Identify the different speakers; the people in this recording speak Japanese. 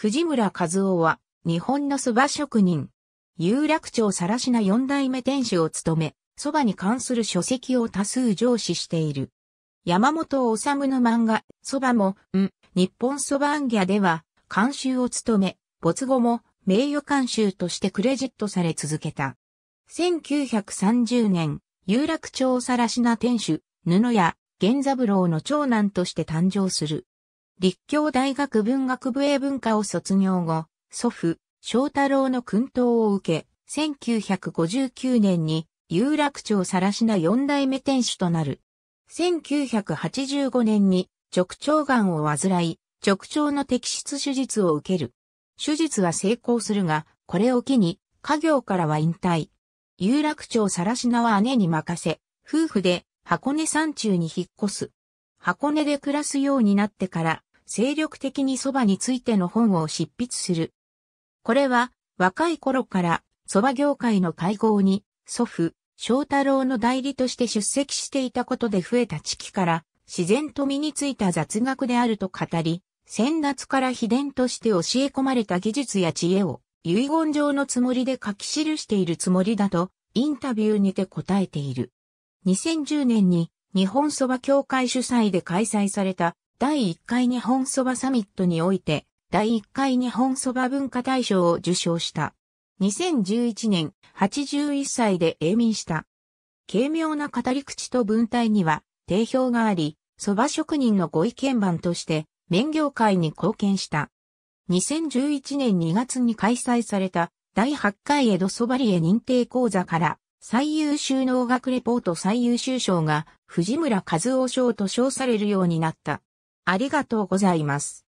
Speaker 1: 藤村和夫は、日本の蕎麦職人。有楽町さらしな四代目店主を務め、蕎麦に関する書籍を多数上司している。山本治の漫画、蕎麦も、ん、日本蕎麦アンギャでは、監修を務め、没後も名誉監修としてクレジットされ続けた。1930年、有楽町さらしな店主、布屋、源三郎の長男として誕生する。立教大学文学部英文科を卒業後、祖父、翔太郎の訓導を受け、1959年に有楽町しな四代目店主となる。1985年に直腸癌を患い、直腸の適出手術を受ける。手術は成功するが、これを機に、家業からは引退。有楽町しなは姉に任せ、夫婦で箱根山中に引っ越す。箱根で暮らすようになってから、精力的に蕎麦についての本を執筆する。これは若い頃から蕎麦業界の会合に祖父、翔太郎の代理として出席していたことで増えた知識から自然と身についた雑学であると語り、先達から秘伝として教え込まれた技術や知恵を遺言状のつもりで書き記しているつもりだとインタビューにて答えている。2010年に日本蕎麦協会主催で開催された第1回日本そばサミットにおいて、第1回日本そば文化大賞を受賞した。2011年、81歳で永眠した。軽妙な語り口と文体には定評があり、蕎麦職人のご意見番として、麺業界に貢献した。2011年2月に開催された第8回江戸蕎麦リエ認定講座から最優秀能楽レポート最優秀賞が藤村和夫賞と称されるようになった。ありがとうございます。